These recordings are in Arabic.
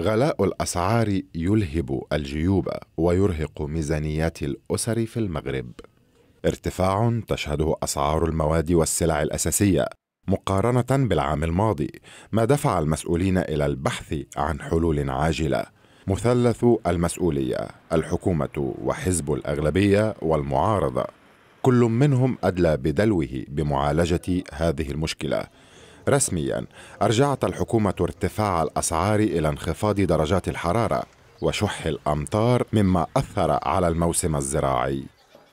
غلاء الاسعار يلهب الجيوب ويرهق ميزانيات الاسر في المغرب ارتفاع تشهده اسعار المواد والسلع الاساسيه مقارنه بالعام الماضي ما دفع المسؤولين الى البحث عن حلول عاجله مثلث المسؤوليه الحكومه وحزب الاغلبيه والمعارضه كل منهم ادلى بدلوه بمعالجه هذه المشكله رسميا أرجعت الحكومة ارتفاع الأسعار إلى انخفاض درجات الحرارة وشح الأمطار مما أثر على الموسم الزراعي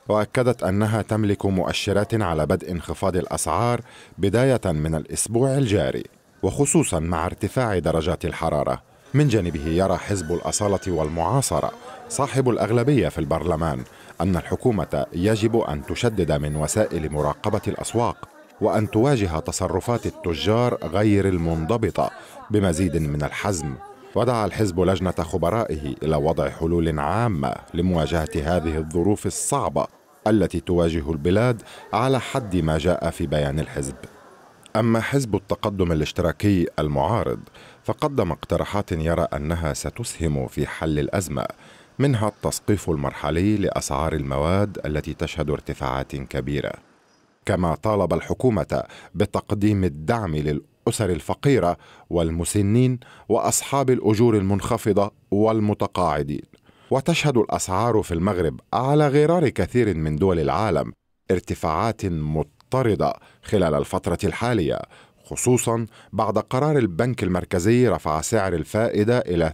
وأكدت أنها تملك مؤشرات على بدء انخفاض الأسعار بداية من الأسبوع الجاري وخصوصا مع ارتفاع درجات الحرارة من جانبه يرى حزب الأصالة والمعاصرة صاحب الأغلبية في البرلمان أن الحكومة يجب أن تشدد من وسائل مراقبة الأسواق وأن تواجه تصرفات التجار غير المنضبطة بمزيد من الحزم ودعا الحزب لجنة خبرائه إلى وضع حلول عامة لمواجهة هذه الظروف الصعبة التي تواجه البلاد على حد ما جاء في بيان الحزب أما حزب التقدم الاشتراكي المعارض فقدم اقتراحات يرى أنها ستسهم في حل الأزمة منها التسقيف المرحلي لأسعار المواد التي تشهد ارتفاعات كبيرة كما طالب الحكومة بتقديم الدعم للأسر الفقيرة والمسنين وأصحاب الأجور المنخفضة والمتقاعدين وتشهد الأسعار في المغرب على غرار كثير من دول العالم ارتفاعات مضطردة خلال الفترة الحالية خصوصا بعد قرار البنك المركزي رفع سعر الفائدة إلى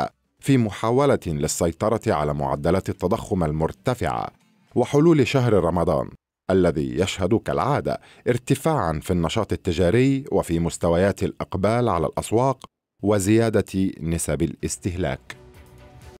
3% في محاولة للسيطرة على معدلات التضخم المرتفعة وحلول شهر رمضان الذي يشهد كالعاده ارتفاعا في النشاط التجاري وفي مستويات الاقبال على الاسواق وزياده نسب الاستهلاك